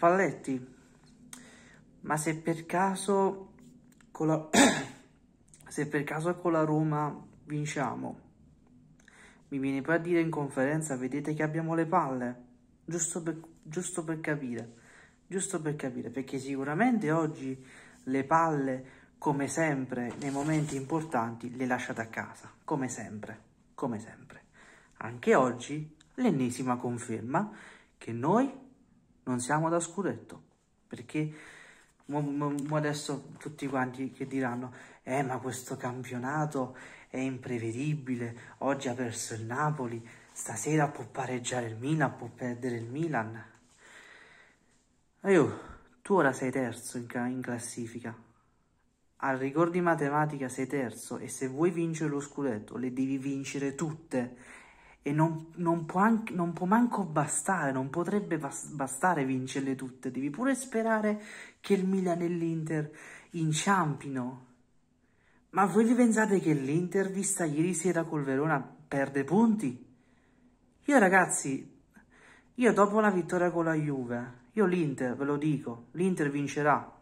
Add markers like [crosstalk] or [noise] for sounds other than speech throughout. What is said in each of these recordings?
Spalletti. Ma se per caso con la, [coughs] se per caso con la Roma vinciamo, mi viene poi a dire in conferenza, vedete che abbiamo le palle, giusto per, giusto per capire, giusto per capire, perché sicuramente oggi le palle, come sempre, nei momenti importanti, le lasciate a casa, come sempre, come sempre. Anche oggi l'ennesima conferma che noi non siamo da scuretto, perché mo, mo adesso tutti quanti che diranno eh ma questo campionato è imprevedibile, oggi ha perso il Napoli, stasera può pareggiare il Milan, può perdere il Milan. Aiù, tu ora sei terzo in, in classifica, al rigor di matematica sei terzo e se vuoi vincere lo scudetto le devi vincere tutte e non, non, può anche, non, può manco bastare, non potrebbe bastare vincerle tutte. Devi pure sperare che il Milan e l'Inter inciampino. Ma voi vi pensate che l'Inter, vista ieri sera col Verona, perde punti? Io ragazzi, io dopo la vittoria con la Juve, io l'Inter, ve lo dico, l'Inter vincerà.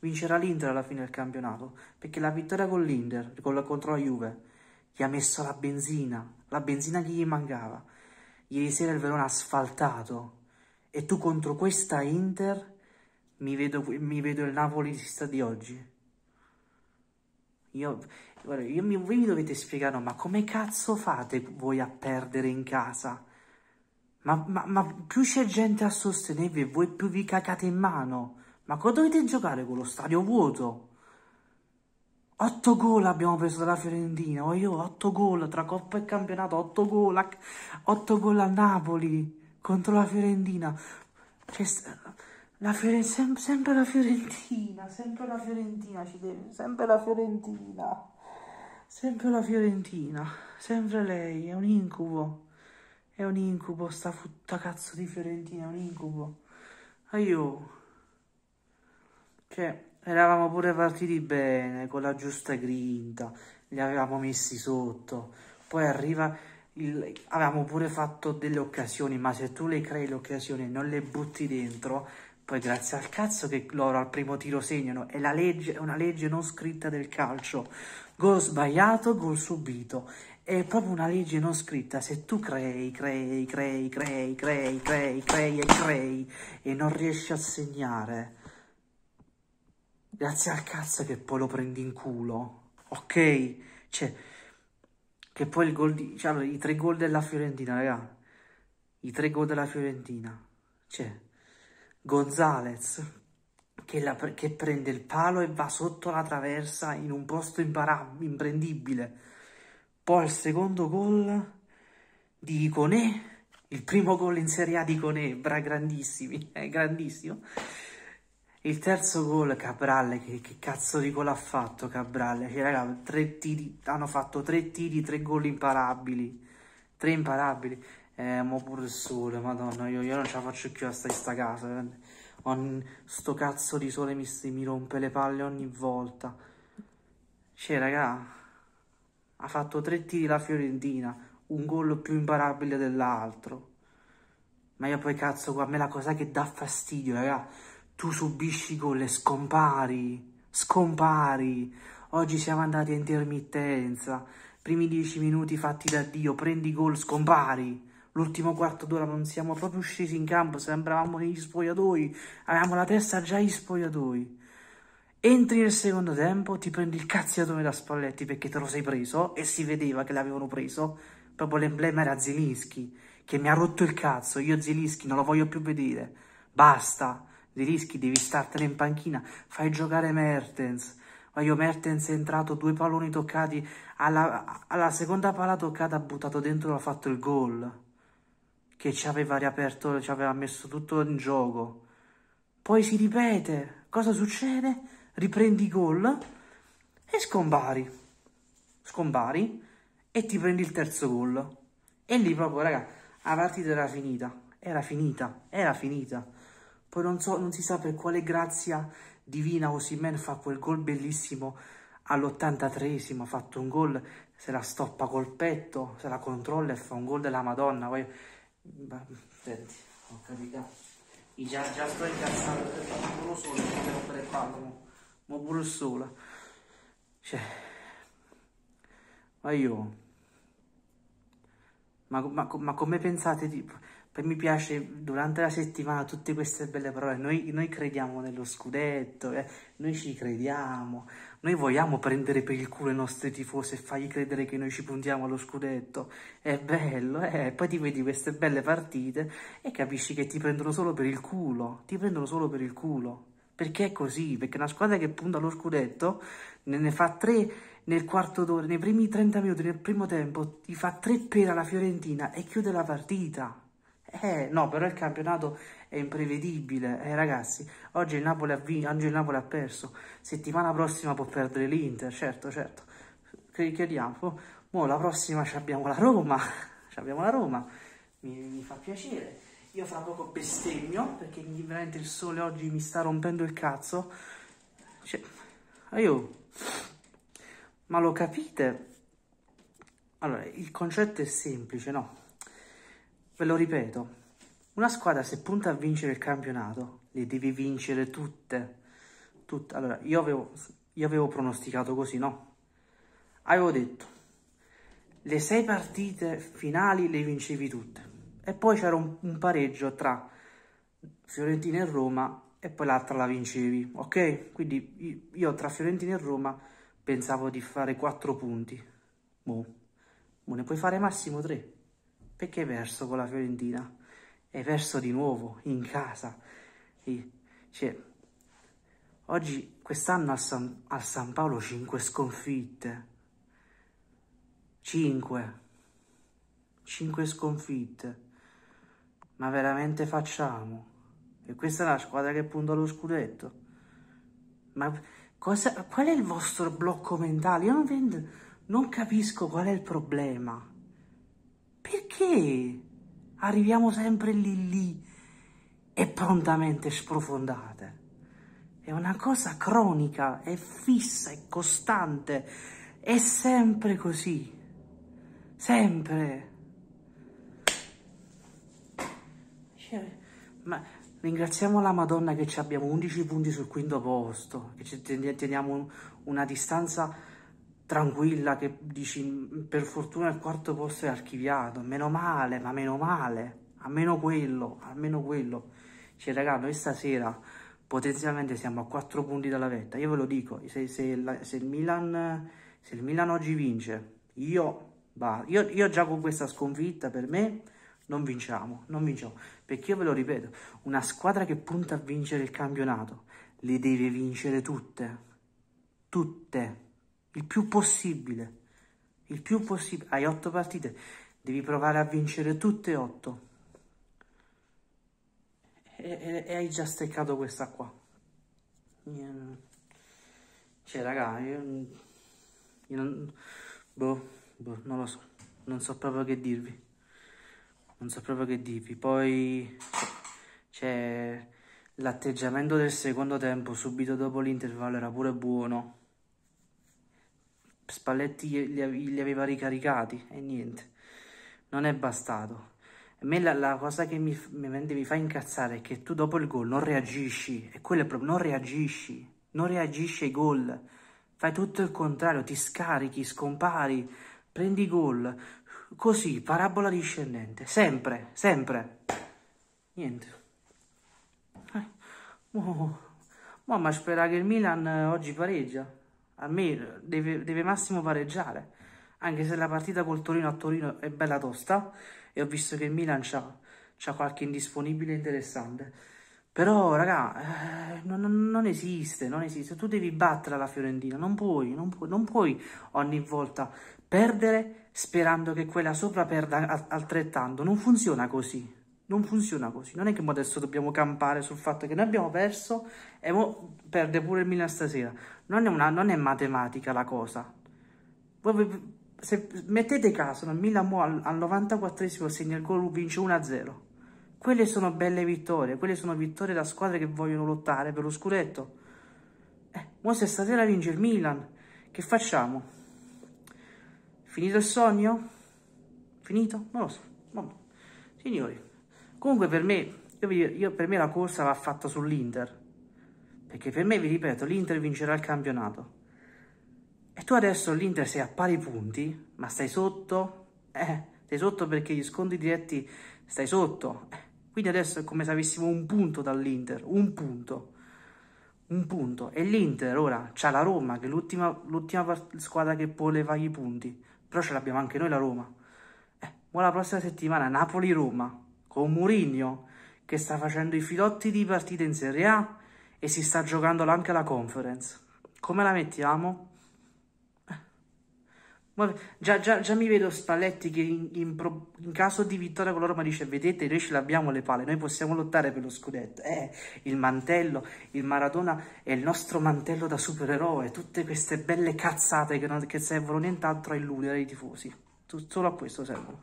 Vincerà l'Inter alla fine del campionato, perché la vittoria con l'Inter, contro la Juve, gli ha messo la benzina, la benzina che gli mancava. Ieri sera il Verona ha asfaltato e tu contro questa Inter mi vedo, mi vedo il Napolista di oggi. Io, guarda, io mi, voi mi dovete spiegare, no, ma come cazzo fate voi a perdere in casa? Ma, ma, ma più c'è gente a sostenervi e voi più vi cacate in mano. Ma cosa dovete giocare con lo stadio vuoto? 8 gol abbiamo preso dalla Fiorentina, o io 8 gol tra Coppa e Campionato, 8 gol, a, 8 gol a Napoli contro la Fiorentina. Cioè, la Fiore, sem, sempre la Fiorentina, sempre la Fiorentina ci deve, sempre la Fiorentina, sempre la Fiorentina, sempre lei, è un incubo, è un incubo sta futta cazzo di Fiorentina, è un incubo. Aio, cioè... Eravamo pure partiti bene, con la giusta grinta, li avevamo messi sotto. Poi arriva, il... avevamo pure fatto delle occasioni, ma se tu le crei le occasioni e non le butti dentro, poi grazie al cazzo che loro al primo tiro segnano, è, legge, è una legge non scritta del calcio. Gol sbagliato, gol subito. È proprio una legge non scritta. Se tu crei, crei, crei, crei, crei, crei, crei, crei, crei e non riesci a segnare, Grazie al cazzo che poi lo prendi in culo. Ok? Cioè, che poi il gol di... Cioè, allora, i tre gol della Fiorentina, raga. I tre gol della Fiorentina. Cioè, Gonzalez, che, la, che, prende il palo e va sotto la traversa in un posto imprendibile. Poi il secondo gol di Iconè, il primo gol in Serie A di Iconè, bra grandissimi, è eh, grandissimo. Il terzo gol, Cabralle, che, che, cazzo di gol ha fatto Cabralle? Cioè, raga, tre tiri, hanno fatto tre tiri, tre gol imparabili. Tre imparabili. Eh, mo pure il sole, madonna, io, io non ce la faccio più a stare in sta casa. Ogni, sto cazzo di sole mi, mi rompe le palle ogni volta. Cioè, raga, ha fatto tre tiri la Fiorentina, un gol più imparabile dell'altro. Ma io poi cazzo, a me la cosa che dà fastidio, raga tu subisci gol e scompari, scompari. Oggi siamo andati a intermittenza, primi dieci minuti fatti da Dio, prendi gol, scompari. L'ultimo quarto d'ora non siamo proprio scesi in campo, sembravamo negli spogliatoi, avevamo la testa già agli spogliatoi. Entri nel secondo tempo, ti prendi il cazziatore da Spalletti perché te lo sei preso e si vedeva che l'avevano preso. Proprio l'emblema era Zelinski, che mi ha rotto il cazzo, io Zelinski non lo voglio più vedere. Basta, rischi, devi startene in panchina, fai giocare Mertens. Ma io Mertens è entrato, due palloni toccati, alla, alla seconda palla toccata ha buttato dentro, ha fatto il gol. Che ci aveva riaperto, ci aveva messo tutto in gioco. Poi si ripete, cosa succede? Riprendi gol e scompari. Scompari e ti prendi il terzo gol. E lì proprio, raga, la partita era finita, era finita, era finita. Poi non, so, non si sa per quale grazia divina Osimen fa quel gol bellissimo all'83esimo, ha fatto un gol, se la stoppa col petto, se la controlla e fa un gol della Madonna. Poi... Mm, beh, senti, ho capito. Già, già sto incazzando perché non pure solo, non devo fare pure sola. Cioè, ma io... Ma, ma, ma come pensate di... Poi mi piace durante la settimana tutte queste belle parole. Noi, noi crediamo nello scudetto, eh? noi ci crediamo, noi vogliamo prendere per il culo i nostri tifosi e fargli credere che noi ci puntiamo allo scudetto. È bello, eh? Poi ti vedi queste belle partite e capisci che ti prendono solo per il culo. Ti prendono solo per il culo. Perché è così? Perché una squadra che punta allo scudetto ne, ne fa tre nel quarto d'ora, nei primi 30 minuti, nel primo tempo, ti fa tre pera la Fiorentina e chiude la partita. Eh, no, però il campionato è imprevedibile. Eh, ragazzi, oggi il Napoli ha vinto, oggi il Napoli ha perso. Settimana prossima può perdere l'Inter, certo, certo. Che Chiediamo. Mo' la prossima abbiamo la Roma. [laughs] abbiamo la Roma. Mi, mi, fa piacere. Io fra poco bestemmio, perché veramente il sole oggi mi sta rompendo il cazzo. Cioè, io... Ma lo capite? Allora, il concetto è semplice, no? Ve lo ripeto, una squadra se punta a vincere il campionato, le devi vincere tutte. tutte. Allora, io avevo, io avevo pronosticato così, no? Avevo detto, le sei partite finali le vincevi tutte. E poi c'era un, un pareggio tra Fiorentina e Roma e poi l'altra la vincevi, ok? Quindi io tra Fiorentina e Roma pensavo di fare quattro punti. Boh. Mo, ne puoi fare massimo tre perché hai perso con la Fiorentina? Hai perso di nuovo, in casa. E, cioè, oggi, quest'anno al San, al San Paolo 5 sconfitte. 5. 5 sconfitte. Ma veramente facciamo? E questa è la squadra che punta lo scudetto. Ma cosa, qual è il vostro blocco mentale? Io non, non capisco qual è il problema perché arriviamo sempre lì lì e prontamente sprofondate? È una cosa cronica, è fissa, è costante, è sempre così, sempre. Cioè, ma ringraziamo la Madonna che abbiamo 11 punti sul quinto posto, che ci teniamo una distanza tranquilla che dici mm, per fortuna il quarto posto è archiviato, meno male, ma meno male, almeno quello, almeno quello. Cioè raga, noi stasera potenzialmente siamo a 4 punti dalla vetta, io ve lo dico, se, se, la, se, il, Milan, se il, Milan, oggi vince, io, bah, io, io già con questa sconfitta per me non vinciamo, non vinciamo, perché io ve lo ripeto, una squadra che punta a vincere il campionato le deve vincere tutte, tutte il più possibile, il più possibile. Hai otto partite, devi provare a vincere tutte e otto. E, e, e hai già steccato questa qua. Cioè, raga, io, io non, boh, boh, non lo so, non so proprio che dirvi. Non so proprio che dirvi. Poi c'è cioè, l'atteggiamento del secondo tempo subito dopo l'intervallo era pure buono Spalletti li, aveva ricaricati e niente, non è bastato. A me la, la cosa che mi, mi, fa incazzare è che tu dopo il gol non reagisci, e quello è proprio, non reagisci, non reagisci ai gol, fai tutto il contrario, ti scarichi, scompari, prendi gol, così, parabola discendente, sempre, sempre, niente. Eh, oh, mamma spera che il Milan eh, oggi pareggia a me eh, deve, deve massimo pareggiare, anche se la partita col Torino a Torino è bella tosta e ho visto che il Milan c'ha, qualche indisponibile interessante. Però, raga, eh, non, non, non, esiste, non esiste. Tu devi battere la Fiorentina, non puoi, non puoi, non puoi ogni volta perdere sperando che quella sopra perda altrettanto. Non funziona così, non funziona così. Non è che adesso dobbiamo campare sul fatto che noi abbiamo perso e mo perde pure il Milan stasera. Non è, una, non è matematica la cosa. Voi, se mettete caso, il Milan mo al, al 94 segna il gol, vince 1-0. Quelle sono belle vittorie. Quelle sono vittorie da squadre che vogliono lottare per lo scudetto. Eh, mo se stasera vince il Milan, che facciamo? Finito il sogno? Finito? Non lo so. Vabbè. Signori, Comunque per me, io, io, per me la corsa va fatta sull'Inter, perché per me, vi ripeto, l'Inter vincerà il campionato. E tu adesso l'Inter sei a pari punti, ma stai sotto, eh, stai sotto perché gli scontri diretti stai sotto. Eh, quindi adesso è come se avessimo un punto dall'Inter, un punto. Un punto. E l'Inter ora c'ha la Roma, che è l'ultima, squadra che può levare i punti. Però ce l'abbiamo anche noi la Roma. Eh, ora la prossima settimana Napoli-Roma con Mourinho che sta facendo i filotti di partite in Serie A e si sta giocando anche la conference. Come la mettiamo? Eh. Già, già, già mi vedo Spalletti che in, in, in, caso di vittoria con loro mi dice vedete noi ce l'abbiamo le palle, noi possiamo lottare per lo scudetto. Eh, il mantello, il Maradona è il nostro mantello da supereroe, tutte queste belle cazzate che, non, che servono nient'altro a illudere i tifosi. Solo a questo servono.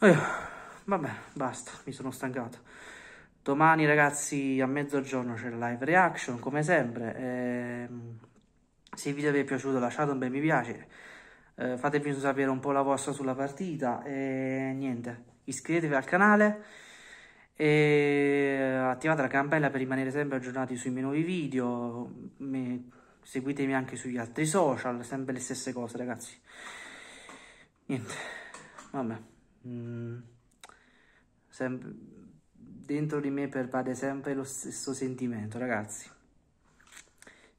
Eh. Vabbè, basta, mi sono stancato. Domani, ragazzi, a mezzogiorno c'è la live reaction, come sempre. E... Ehm, se il video vi è piaciuto lasciate un bel mi piace. Eh, fatemi sapere un po' la vostra sulla partita. E niente, iscrivetevi al canale e attivate la campanella per rimanere sempre aggiornati sui miei nuovi video. Mi... Seguitemi anche sugli altri social, sempre le stesse cose, ragazzi. Niente, vabbè. Mm sempre, dentro di me pervade sempre lo stesso sentimento, ragazzi,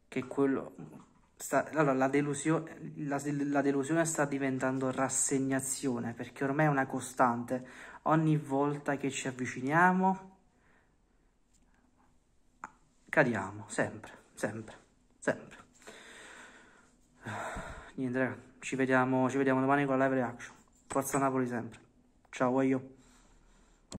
che quello... Sta, allora, la delusione, la, la delusione sta diventando rassegnazione, perché ormai è una costante. Ogni volta che ci avviciniamo, cadiamo, sempre, sempre, sempre. Niente, ragazzi, ci vediamo, ci vediamo domani con la live reaction. Forza Napoli sempre. Ciao, voglio.